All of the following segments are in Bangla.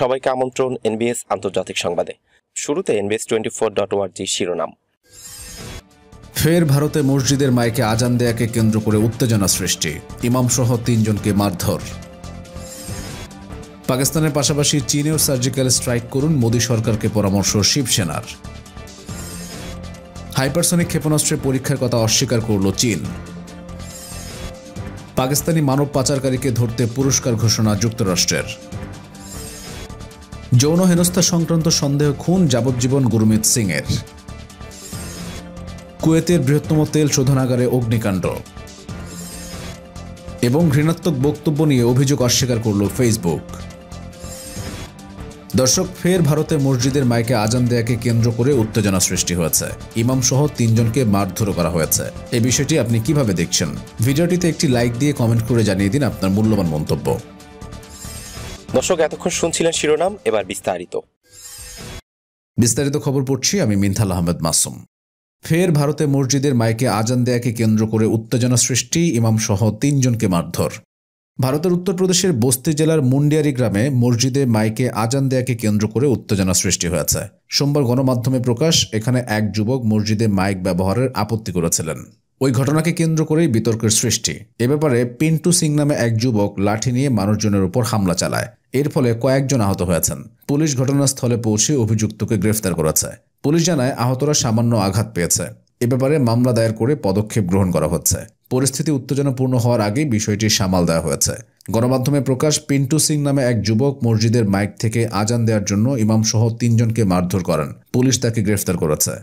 সবাইকে আমন্ত্রণ এনবিএস আন্তর্জাতিক সংবাদে শুরুতে এনবিএস টোয়েন্টি ফোর ডট ওয়ার্জি শিরোনাম ফের ভারতে মসজিদের মাইকে আজান দেয়াকে কেন্দ্র করে উত্তেজনা সৃষ্টি ইমামসহ তিনজনকে মারধর পাকিস্তানের পাশাপাশি চীনেও সার্জিক্যাল স্ট্রাইক করুন মোদী সরকারকে পরামর্শ শিবসেনার হাইপারসনিক ক্ষেপণাস্ত্রের পরীক্ষার কথা অস্বীকার করল চীন পাকিস্তানি মানব পাচারকারীকে ধরতে পুরস্কার ঘোষণা যুক্তরাষ্ট্রের যৌন হেনস্থা সংক্রান্ত সন্দেহ খুন যাবজ্জীবন গুরমিত সিংয়ের কুয়েতের বৃহত্তম তেল শোধনাগারে অগ্নিকাণ্ড এবং ঘৃণাত্মক বক্তব্য নিয়ে অভিযোগ অস্বীকার করল ফেসবুক দর্শক ফের ভারতে মসজিদের মাইকে আজান দেয়াকে কেন্দ্র করে উত্তেজনা সৃষ্টি হয়েছে ইমাম সহ তিনজনকে মারধর করা হয়েছে এ বিষয়টি আপনি কিভাবে দেখছেন ভিডিওটিতে একটি লাইক দিয়ে কমেন্ট করে জানিয়ে দিন আপনার মূল্যবান মন্তব্য দর্শক এতক্ষণ শুনছিলেন শিরোনাম এবার বিস্তারিত বিস্তারিত খবর পড়ছি আমি মিনথাল আহমেদ মাসুম ফের ভারতে মসজিদের মাইকে আজান দেয়াকে কেন্দ্র করে উত্তেজনা সৃষ্টি ইমাম সহ তিনজনকে মারধর ভারতের উত্তরপ্রদেশের বস্তি জেলার মুন্ডিয়ারি গ্রামে মসজিদে মাইকে আজান দেয়াকে কেন্দ্র করে উত্তেজনা সৃষ্টি হয়েছে সোমবার গণমাধ্যমে প্রকাশ এখানে এক যুবক মসজিদে মাইক ব্যবহারের আপত্তি করেছিলেন ওই ঘটনাকে কেন্দ্র করেই বিতর্কের সৃষ্টি এ ব্যাপারে পিন্টু সিং নামে এক যুবক লাঠি নিয়ে মানুষজনের উপর হামলা চালায় এর ফলে কয়েকজন আহত হয়েছেন পুলিশ ঘটনাস্থলে পৌঁছে অভিযুক্তকে গ্রেফতার করেছে পুলিশ জানায় আহতরা সামান্য আঘাত পেয়েছে এ ব্যাপারে মামলা দায়ের করে পদক্ষেপ গ্রহণ করা হচ্ছে পরিস্থিতি উত্তেজনাপূর্ণ হওয়ার আগেই বিষয়টি সামাল দেওয়া হয়েছে গণমাধ্যমে প্রকাশ পিন্টু সিং নামে এক যুবক মসজিদের মাইক থেকে আজান দেওয়ার জন্য ইমামসহ তিনজনকে মারধর করেন পুলিশ তাকে গ্রেফতার করেছে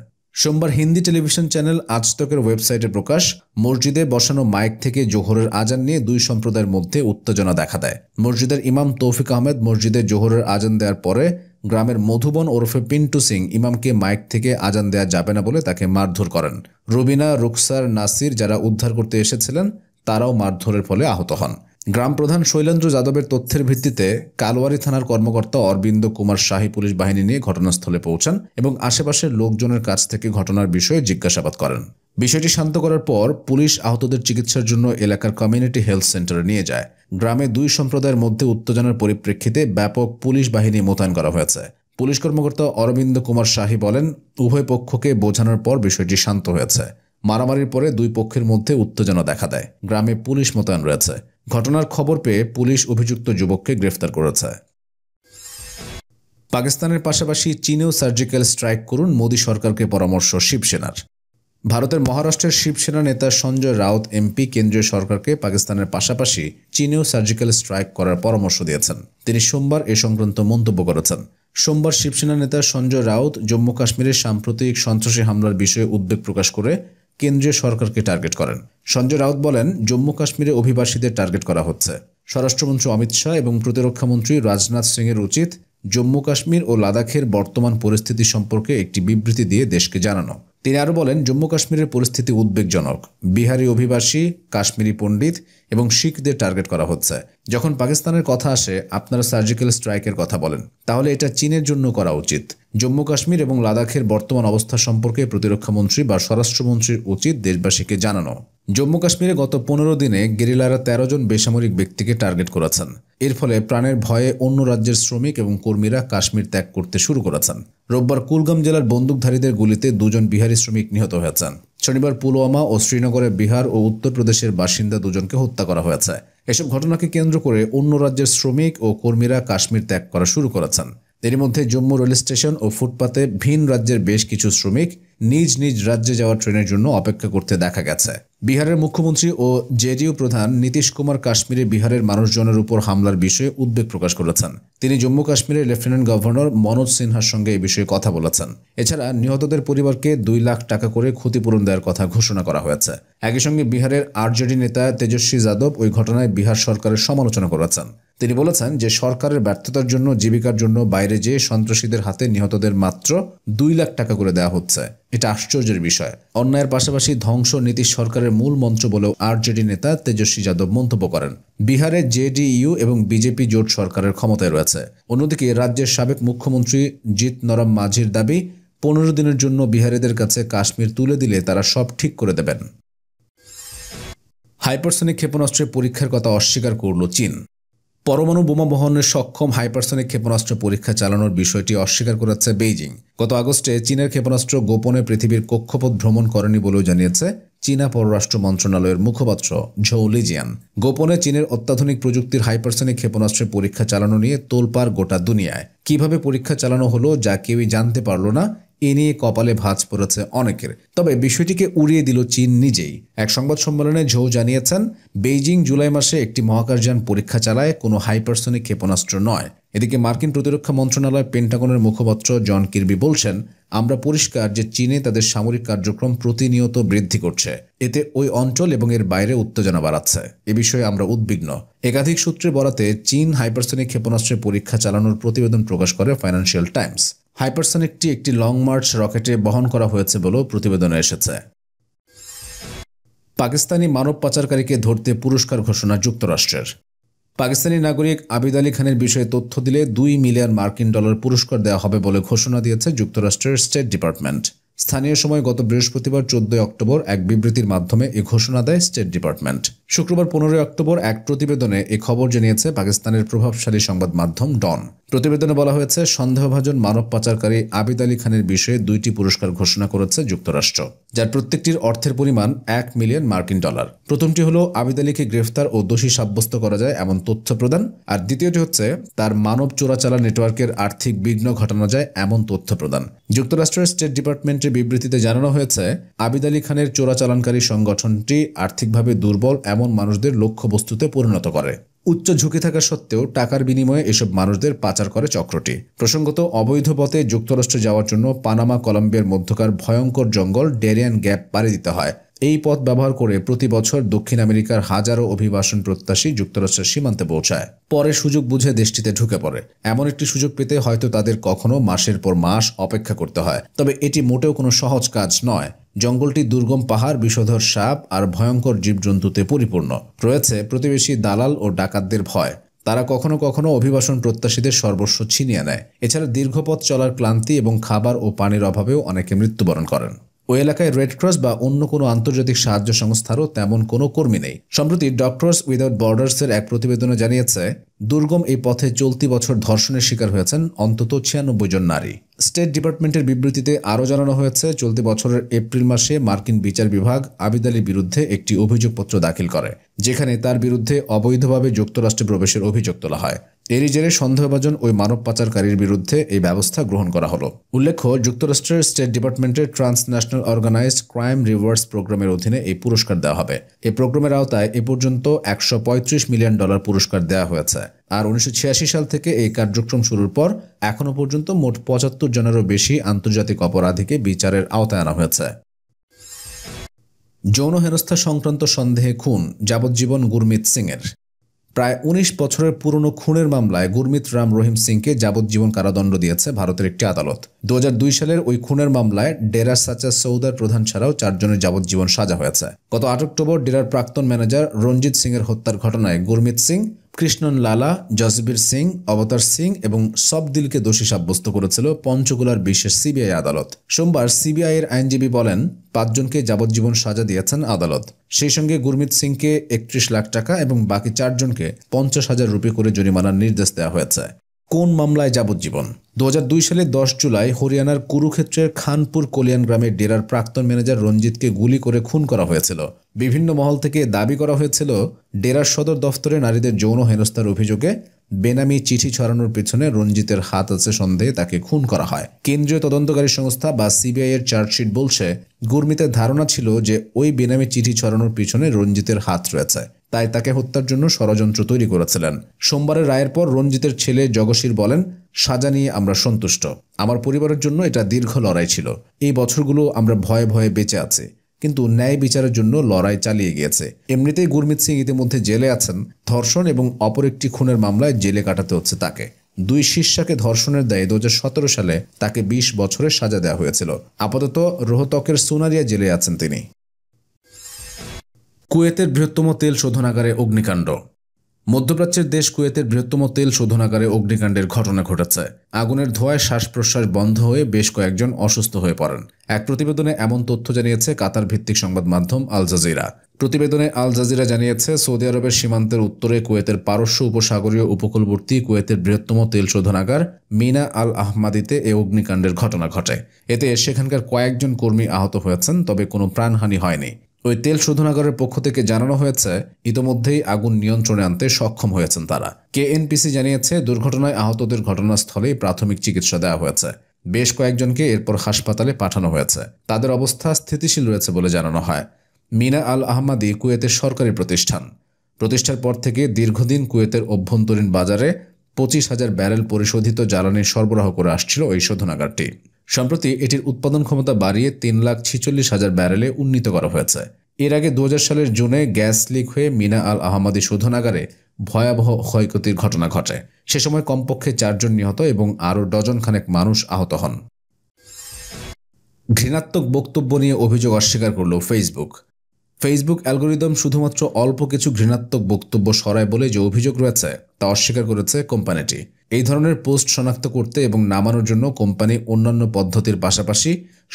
সোমবার হিন্দি টেলিভিশন চ্যানেল আজতকের ওয়েবসাইটে প্রকাশ মসজিদে বসানো মাইক থেকে জোহরের আজান নিয়ে দুই সম্প্রদায়ের মধ্যে উত্তেজনা দেখা দেয় মসজিদের ইমাম তৌফিক আহমেদ মসজিদে জোহরের আজান দেওয়ার পরে গ্রামের মধুবন ওরফে পিন্টু সিং ইমামকে মাইক থেকে আজান দেয়া যাবে না বলে তাকে মারধর করেন রুবিনা রুকসার নাসির যারা উদ্ধার করতে এসেছিলেন তারাও মারধরের ফলে আহত হন গ্রাম প্রধান শৈলেন্দ্র যাদবের তথ্যের ভিত্তিতে কালোয়ারি থানার কর্মকর্তা অরবিন্দ কুমার শাহী পুলিশ বাহিনী নিয়ে ঘটনাস্থলে পৌঁছান এবং আশেপাশের লোকজনের কাছ থেকে ঘটনার বিষয়ে জিজ্ঞাসাবাদ করেন বিষয়টি শান্ত করার পর পুলিশ আহতদের চিকিৎসার জন্য এলাকার কমিউনিটি হেলথ সেন্টারে নিয়ে যায় গ্রামে দুই সম্প্রদায়ের মধ্যে উত্তেজনার পরিপ্রেক্ষিতে ব্যাপক পুলিশ বাহিনী মোতায়েন করা হয়েছে পুলিশ কর্মকর্তা অরবিন্দ কুমার শাহী বলেন উভয় পক্ষকে বোঝানোর পর বিষয়টি শান্ত হয়েছে মারামারির পরে দুই পক্ষের মধ্যে উত্তেজনা দেখা দেয় গ্রামে পুলিশ মোতায়েন রয়েছে ঘটনার খবর পেয়ে পুলিশ অভিযুক্ত যুবককে গ্রেফতার করেছে পাকিস্তানের পাশাপাশি চীনেও সার্জিক্যাল স্ট্রাইক করুন মোদী সরকারকে পরামর্শ শিবসেনার ভারতের মহারাষ্ট্রের শিবসেনা নেতা সঞ্জয় রাউত এমপি কেন্দ্রীয় সরকারকে পাকিস্তানের পাশাপাশি চীনেও সার্জিক্যাল স্ট্রাইক করার পরামর্শ দিয়েছেন তিনি সোমবার এ সংক্রান্ত মন্তব্য করেছেন সোমবার শিবসেনা নেতা সঞ্জয় রাউত জম্মু কাশ্মীরে সাম্প্রতিক সন্ত্রাসী হামলার বিষয়ে উদ্বেগ প্রকাশ করে কেন্দ্রীয় সরকারকে টার্গেট করেন সঞ্জয় রাউত বলেন জম্মু কাশ্মীরে অভিবাসীদের টার্গেট করা হচ্ছে স্বরাষ্ট্রমন্ত্রী অমিত শাহ এবং প্রতিরক্ষামন্ত্রী রাজনাথ সিংয়ের উচিত জম্মু কাশ্মীর ও লাদাখের বর্তমান পরিস্থিতি সম্পর্কে একটি বিবৃতি দিয়ে দেশকে জানানো তিনি আরও বলেন জম্মু কাশ্মীরের পরিস্থিতি উদ্বেগজনক বিহারি অভিবাসী কাশ্মীরি পণ্ডিত এবং শিখদের টার্গেট করা হচ্ছে যখন পাকিস্তানের কথা আসে আপনারা সার্জিক্যাল স্ট্রাইকের কথা বলেন তাহলে এটা চীনের জন্য করা উচিত জম্মু কাশ্মীর এবং লাদাখের বর্তমান অবস্থা সম্পর্কে প্রতিরক্ষা মন্ত্রী বা স্বরাষ্ট্রমন্ত্রীর উচিত দেশবাসীকে জানানো জম্মু কাশ্মীরে গত পনেরো দিনে গেরিলারা ১৩ জন বেসামরিক ব্যক্তিকে টার্গেট করেছেন এর ফলে প্রাণের ভয়ে অন্য রাজ্যের শ্রমিক এবং কর্মীরা কাশ্মীর ত্যাগ করতে শুরু করেছেন রোববার কুলগাম জেলার বন্দুকধারীদের গুলিতে দুজন বিহারি শ্রমিক নিহত হয়েছেন শনিবার পুলওয়ামা ও শ্রীনগরে বিহার ও উত্তরপ্রদেশের বাসিন্দা দুজনকে হত্যা করা হয়েছে এসব ঘটনাকে কেন্দ্র করে অন্য রাজ্যের শ্রমিক ও কর্মীরা কাশ্মীর ত্যাগ করা শুরু করেছেন এর মধ্যে জম্মু রেল স্টেশন ও ফুটপাতে ভিন রাজ্যের বেশ কিছু শ্রমিক নিজ নিজ রাজ্যে যাওয়ার ট্রেনের জন্য অপেক্ষা করতে দেখা গেছে বিহারের মুখ্যমন্ত্রী ও জেডিইউ প্রধান নীতিশ কুমার কাশ্মীরে বিহারের মানুষজনের উপর হামলার বিষয়ে উদ্বেগ প্রকাশ করেছেন তিনি জম্মু কাশ্মীরের লেফটেন্যান্ট গভর্নর মনোজ সিনহার সঙ্গে এই বিষয়ে কথা বলেছেন এছাড়া নিহতদের পরিবারকে দুই লাখ টাকা করে ক্ষতিপূরণ দেওয়ার কথা ঘোষণা করা হয়েছে একই সঙ্গে বিহারের আরজেডি নেতা তেজস্বী যাদব ওই ঘটনায় বিহার সরকারের সমালোচনা করেছেন তিনি বলেছেন যে সরকারের ব্যর্থতার জন্য জীবিকার জন্য বাইরে যেয়ে সন্ত্রাসীদের হাতে নিহতদের মাত্র দুই লাখ টাকা করে দেওয়া হচ্ছে এটা আশ্চর্যের বিষয় অন্যায়ের পাশাপাশি ধ্বংস নীতিশ সরকারের প্রচারের মূল মন্ত্র বলেও আরজেডি নেতা তেজস্বী যাদব মন্তব্য করেন বিহারে জেডিইউ এবং বিজেপি জোট সরকারের ক্ষমতায় রয়েছে অন্যদিকে রাজ্যের সাবেক মুখ্যমন্ত্রী জিত নরম মাঝির দাবি পনেরো দিনের জন্য বিহারীদের কাছে কাশ্মীর তুলে দিলে তারা সব ঠিক করে দেবেন হাইপারসনিক ক্ষেপণাস্ত্রের পরীক্ষার কথা অস্বীকার করল চীন পরমাণু বোমা বহনের সক্ষম হাইপারসনিক ক্ষেপণাস্ত্র পরীক্ষা চালানোর বিষয়টি অস্বীকার করেছে বেইজিং গত আগস্টে চীনের ক্ষেপণাস্ত্র গোপনে পৃথিবীর কক্ষপথ ভ্রমণ করেনি বলেও জানিয়েছে চীনা পররাষ্ট্র মন্ত্রণালয়ের মুখপাত্র ঝৌ লিজিয়ান গোপনে চীনের অত্যাধুনিক প্রযুক্তির হাইপারসনিক ক্ষেপণাস্ত্রের পরীক্ষা চালানো নিয়ে তোলপার গোটা দুনিয়ায় কিভাবে পরীক্ষা চালানো হলো যা কেউই জানতে পারল না এ নিয়ে কপালে ভাঁজ পড়েছে অনেকের তবে বিষয়টিকে উড়িয়ে দিল চীন নিজেই এক সংবাদ সম্মেলনে ঝৌ জানিয়েছেন বেইজিং জুলাই মাসে একটি মহাকাশযান পরীক্ষা চালায় কোনো হাইপারসনিক ক্ষেপণাস্ত্র নয় এদিকে মার্কিন প্রতিরক্ষা মন্ত্রণালয় পেন্টাগনের মুখপাত্র জন কির্বি বলছেন আমরা পরিষ্কার যে চীনে তাদের সামরিক কার্যক্রম প্রতিনিয়ত বৃদ্ধি করছে এতে ওই অঞ্চল এবং এর বাইরে উত্তেজনা বাড়াচ্ছে এ বিষয়ে আমরা উদ্বিগ্ন একাধিক সূত্রে বরাতে চীন হাইপারসনিক ক্ষেপণাস্ত্রের পরীক্ষা চালানোর প্রতিবেদন প্রকাশ করে ফাইন্যান্সিয়াল টাইমস হাইপারসনিকটি একটি লং মার্চ রকেটে বহন করা হয়েছে বলেও প্রতিবেদনে এসেছে পাকিস্তানি মানব পাচারকারীকে ধরতে পুরস্কার ঘোষণা যুক্তরাষ্ট্রের পাকিস্তানি নাগরিক আবিদ আলী খানের বিষয়ে তথ্য দিলে দুই মিলিয়ন মার্কিন ডলার পুরস্কার দেওয়া হবে বলে ঘোষণা দিয়েছে যুক্তরাষ্ট্রের স্টেট ডিপার্টমেন্ট স্থানীয় সময় গত বৃহস্পতিবার চোদ্দই অক্টোবর এক বিবৃতির মাধ্যমে এ ঘোষণা দেয় স্টেট ডিপার্টমেন্ট শুক্রবার পনেরোই অক্টোবর এক প্রতিবেদনে এ খবর জানিয়েছে পাকিস্তানের প্রভাবশালী সংবাদ মাধ্যম ডন প্রতিবেদনে বলা হয়েছে সন্দেহভাজন মানব পাচারকারী আবিদ আলী খানের বিষয়ে দুইটি পুরস্কার ঘোষণা করেছে যুক্তরাষ্ট্র যার প্রত্যেকটির অর্থের পরিমাণ এক মিলিয়ন মার্কিন ডলার প্রথমটি হল আবিদ আলীকে গ্রেফতার ও দোষী সাব্যস্ত করা যায় এমন তথ্য প্রদান আর দ্বিতীয়টি হচ্ছে তার মানব চোরাচালা নেটওয়ার্কের আর্থিক বিঘ্ন ঘটানো যায় এমন তথ্য প্রদান যুক্তরাষ্ট্রের স্টেট ডিপার্টমেন্ট একটি বিবৃতিতে জানানো হয়েছে আবিদ আলী খানের চোরাচালানকারী সংগঠনটি আর্থিকভাবে দুর্বল এমন মানুষদের লক্ষ্যবস্তুতে পরিণত করে উচ্চ ঝুঁকি থাকা সত্ত্বেও টাকার বিনিময়ে এসব মানুষদের পাচার করে চক্রটি প্রসঙ্গত অবৈধ পথে যুক্তরাষ্ট্র যাওয়ার জন্য পানামা কলম্বিয়ার মধ্যকার ভয়ঙ্কর জঙ্গল ডেরিয়ান গ্যাপ পাড়ি দিতে হয় এই পথ ব্যবহার করে প্রতি বছর দক্ষিণ আমেরিকার হাজারো অভিবাসন প্রত্যাশী যুক্তরাষ্ট্রের সীমান্তে পৌঁছায় পরে সুযোগ বুঝে দেশটিতে ঢুকে পড়ে এমন একটি সুযোগ পেতে হয়তো তাদের কখনো মাসের পর মাস অপেক্ষা করতে হয় তবে এটি মোটেও কোনো সহজ কাজ নয় জঙ্গলটি দুর্গম পাহাড় বিষধর সাপ আর ভয়ঙ্কর জীবজন্তুতে পরিপূর্ণ রয়েছে প্রতিবেশী দালাল ও ডাকাতদের ভয় তারা কখনো কখনো অভিবাসন প্রত্যাশীদের সর্বস্ব ছিনিয়ে নেয় এছাড়া দীর্ঘপথ চলার ক্লান্তি এবং খাবার ও পানির অভাবেও অনেকে মৃত্যুবরণ করেন ওই এলাকায় রেড ক্রস বা অন্য কোনো আন্তর্জাতিক সাহায্য সংস্থারও তেমন কোনো কর্মী নেই সম্প্রতি ডক্টরস উইদাউট বর্ডার্সের এক প্রতিবেদনে জানিয়েছে দুর্গম এই পথে চলতি বছর ধর্ষণের শিকার হয়েছেন অন্তত ছিয়ানব্বই জন নারী স্টেট ডিপার্টমেন্টের বিবৃতিতে আরও জানানো হয়েছে চলতি বছরের এপ্রিল মাসে মার্কিন বিচার বিভাগ আবিদ আলীর বিরুদ্ধে একটি অভিযোগপত্র দাখিল করে যেখানে তার বিরুদ্ধে অবৈধভাবে যুক্তরাষ্ট্রে প্রবেশের অভিযোগ তোলা হয় এরই জেরে সন্দেহভাজন ওই মানব পাচারকারীর বিরুদ্ধে এই ব্যবস্থা গ্রহণ করা হলো উল্লেখ্য যুক্তরাষ্ট্রের স্টেট ডিপার্টমেন্টের ট্রান্সন্যাশনাল অর্গানাইজড ক্রাইম রিভার্স প্রোগ্রামের অধীনে এই পুরস্কার দেওয়া হবে এই প্রোগ্রামের আওতায় এ পর্যন্ত একশো মিলিয়ন ডলার পুরস্কার দেওয়া হয়েছে আর উনিশশো সাল থেকে এই কার্যক্রম শুরুর পর এখনও পর্যন্ত মোট পঁচাত্তর জনেরও বেশি আন্তর্জাতিক অপরাধীকে বিচারের আওতায় আনা হয়েছে যৌন হেনস্থা সংক্রান্ত সন্দেহে খুন যাবজ্জীবন গুরমিত সিংয়ের প্রায় ১৯ বছরের পুরনো খুনের মামলায় গুরমিত রাম রহিম সিংকে যাবজ্জীবন কারাদণ্ড দিয়েছে ভারতের একটি আদালত দু সালের ওই খুনের মামলায় ডেরা সাচা সৌদার প্রধান ছাড়াও চারজনের যাবজ্জীবন সাজা হয়েছে গত আট অক্টোবর ডেরার প্রাক্তন ম্যানেজার রঞ্জিত সিংয়ের হত্যার ঘটনায় গুরমিত সিং কৃষ্ণন লালা জসবীর সিং অবতার সিং এবং সব দিলকে দোষী সাব্যস্ত করেছিল পঞ্চকুলার বিশেষ সিবিআই আদালত সোমবার সিবিআইয়ের আইনজীবী বলেন পাঁচজনকে যাবজ্জীবন সাজা দিয়েছেন আদালত সেই সঙ্গে গুরমিত সিংকে একত্রিশ লাখ টাকা এবং বাকি চারজনকে পঞ্চাশ হাজার রুপি করে জরিমানার নির্দেশ দেওয়া হয়েছে কোন মামলায় যাবজ্জীবন দু সালে দশ জুলাই হরিয়ানার কুরুক্ষেত্রের খানপুর কলিয়ান গ্রামের ডেরার প্রাক্তন ম্যানেজার রঞ্জিতকে গুলি করে খুন করা হয়েছিল বিভিন্ন মহল থেকে দাবি করা হয়েছিল ডেরার সদর দফতরে নারীদের যৌন হেনস্থার অভিযোগে বেনামি চিঠি ছড়ানোর পিছনে রঞ্জিতের হাত আছে সন্দেহে তাকে খুন করা হয় কেন্দ্রীয় তদন্তকারী সংস্থা বা সিবিআই এর চার্জশিট বলছে গুরমিতের ধারণা ছিল যে ওই বেনামি চিঠি ছড়ানোর পিছনে রঞ্জিতের হাত রয়েছে তাই তাকে হত্যার জন্য ষড়যন্ত্র তৈরি করেছিলেন সোমবারের রায়ের পর রঞ্জিতের ছেলে জগশীর বলেন সাজা নিয়ে আমরা সন্তুষ্ট আমার পরিবারের জন্য এটা দীর্ঘ লড়াই ছিল এই বছরগুলো আমরা ভয়ে ভয়ে বেঁচে আছে কিন্তু ন্যায় বিচারের জন্য লড়াই চালিয়ে গিয়েছে এমনিতেই গুরমিত সিং ইতিমধ্যে জেলে আছেন ধর্ষণ এবং অপর একটি খুনের মামলায় জেলে কাটাতে হচ্ছে তাকে দুই শিষ্যাকে ধর্ষণের দায়ে দু সালে তাকে ২০ বছরের সাজা দেওয়া হয়েছিল আপাতত রোহতকের সোনারিয়া জেলে আছেন তিনি কুয়েতের বৃহত্তম তেল শোধনাগারে অগ্নিকাণ্ড মধ্যপ্রাচ্যের দেশ কুয়েতের বৃহত্তম তেল শোধনাগারে অগ্নিকাণ্ডের ঘটনা ঘটেছে আগুনের ধোঁয়ায় শ্বাস প্রশ্বাস বন্ধ হয়ে বেশ কয়েকজন অসুস্থ হয়ে পড়েন এক প্রতিবেদনে এমন তথ্য জানিয়েছে কাতার ভিত্তিক সংবাদ মাধ্যম আল জাজিরা প্রতিবেদনে আল জাজিরা জানিয়েছে সৌদি আরবের সীমান্তের উত্তরে কুয়েতের পারস্য উপসাগরীয় উপকূলবর্তী কুয়েতের বৃহত্তম তেল শোধনাগার মিনা আল আহমাদিতে এ অগ্নিকাণ্ডের ঘটনা ঘটে এতে সেখানকার কয়েকজন কর্মী আহত হয়েছেন তবে কোনো প্রাণহানি হয়নি ওই তেল শোধনাগারের পক্ষ থেকে জানানো হয়েছে ইতোমধ্যেই আগুন নিয়ন্ত্রণে আনতে সক্ষম হয়েছেন তারা কেএনপিসি জানিয়েছে দুর্ঘটনায় আহতদের ঘটনাস্থলেই প্রাথমিক চিকিৎসা দেওয়া হয়েছে বেশ কয়েকজনকে এরপর হাসপাতালে পাঠানো হয়েছে তাদের অবস্থা স্থিতিশীল রয়েছে বলে জানানো হয় মিনা আল আহমাদি কুয়েতের সরকারি প্রতিষ্ঠান প্রতিষ্ঠার পর থেকে দীর্ঘদিন কুয়েতের অভ্যন্তরীণ বাজারে পঁচিশ হাজার ব্যারেল পরিশোধিত জ্বালানি সরবরাহ করে আসছিল ওই শোধনাগারটি সম্প্রতি এটির উৎপাদন ক্ষমতা বাড়িয়ে তিন লাখ ছিচল্লিশ হাজার ব্যারেলে উন্নীত করা হয়েছে এর আগে দু সালের জুনে গ্যাস লিক হয়ে মিনা আল আহমাদি শোধনাগারে ভয়াবহ ক্ষয়ক্ষতির ঘটনা ঘটে সে সময় কমপক্ষে চারজন নিহত এবং আরও ডজনখানেক মানুষ আহত হন ঘৃণাত্মক বক্তব্য নিয়ে অভিযোগ অস্বীকার করল ফেসবুক ফেসবুক অ্যালগোরিদম শুধুমাত্র অল্প কিছু ঘৃণাত্মক বক্তব্য সরায় বলে যে অভিযোগ রয়েছে তা অস্বীকার করেছে কোম্পানিটি এই ধরনের পোস্ট শনাক্ত করতে এবং নামানোর জন্য কোম্পানি অন্যান্য পদ্ধতির পাশাপাশি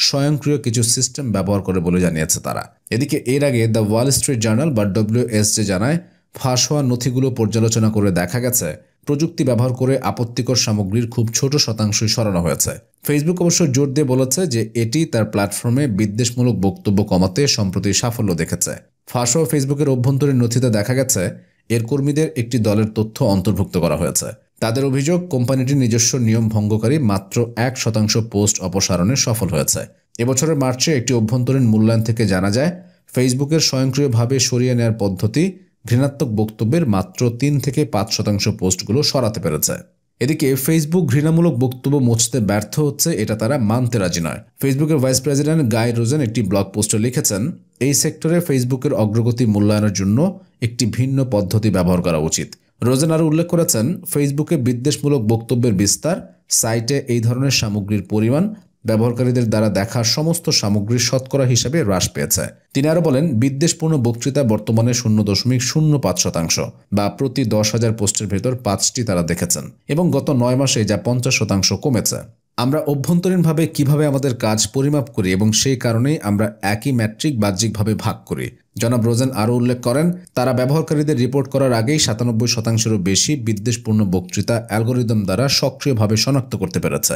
স্বয়ংক্রিয় কিছু সিস্টেম ব্যবহার করে বলে জানিয়েছে তারা এদিকে এর আগে দ্য ওয়াল স্ট্রিট জার্নাল বা ডব্লিউএসজে জানায় ফাঁস হওয়া নথিগুলো পর্যালোচনা করে দেখা গেছে প্রযুক্তি ব্যবহার করে আপত্তিকর সামগ্রীর খুব ছোট শতাংশই সরানো হয়েছে ফেসবুক অবশ্য জোর দিয়ে বলেছে যে এটি তার প্ল্যাটফর্মে বিদ্বেষমূলক বক্তব্য কমাতে সম্প্রতি সাফল্য দেখেছে ফাঁস ফেসবুকের অভ্যন্তরীণ নথিতে দেখা গেছে এর কর্মীদের একটি দলের তথ্য অন্তর্ভুক্ত করা হয়েছে তাদের অভিযোগ কোম্পানিটির নিজস্ব নিয়ম ভঙ্গকারী মাত্র এক শতাংশ পোস্ট অপসারণে সফল হয়েছে এবছরের মার্চে একটি অভ্যন্তরীণ মূল্যায়ন থেকে জানা যায় ফেসবুকের স্বয়ংক্রিয়ভাবে সরিয়ে নেওয়ার পদ্ধতি ঘৃণাত্মক বক্তব্যের মাত্র তিন থেকে পাঁচ শতাংশ পোস্টগুলো সরাতে পেরেছে এদিকে ফেসবুক ঘৃণামূলক বক্তব্য মুছতে ব্যর্থ হচ্ছে এটা তারা মানতে রাজি নয় ফেসবুকের ভাইস প্রেসিডেন্ট গাই রোজেন একটি ব্লগ পোস্টে লিখেছেন এই সেক্টরে ফেসবুকের অগ্রগতি মূল্যায়নের জন্য একটি ভিন্ন পদ্ধতি ব্যবহার করা উচিত রোজেন আরও উল্লেখ করেছেন ফেসবুকে বিদ্বেষমূলক বক্তব্যের বিস্তার সাইটে এই ধরনের সামগ্রীর পরিমাণ ব্যবহারকারীদের দ্বারা দেখা সমস্ত সামগ্রীর শতকরা হিসাবে হ্রাস পেয়েছে তিনি আরও বলেন বিদ্বেষপূর্ণ বক্তৃতা বর্তমানে শূন্য দশমিক শূন্য পাঁচ শতাংশ বা প্রতি দশ হাজার পোস্টের ভেতর পাঁচটি তারা দেখেছেন এবং গত নয় মাসে যা পঞ্চাশ শতাংশ কমেছে আমরা অভ্যন্তরীণভাবে কিভাবে আমাদের কাজ পরিমাপ করি এবং সেই কারণেই আমরা একই ম্যাট্রিক বাহ্যিকভাবে ভাগ করি জনাব রোজেন আরও উল্লেখ করেন তারা ব্যবহারকারীদের রিপোর্ট করার আগেই সাতানব্বই শতাংশেরও বেশি বিদ্বেষপূর্ণ বক্তৃতা অ্যালগোরিদম দ্বারা সক্রিয়ভাবে শনাক্ত করতে পেরেছে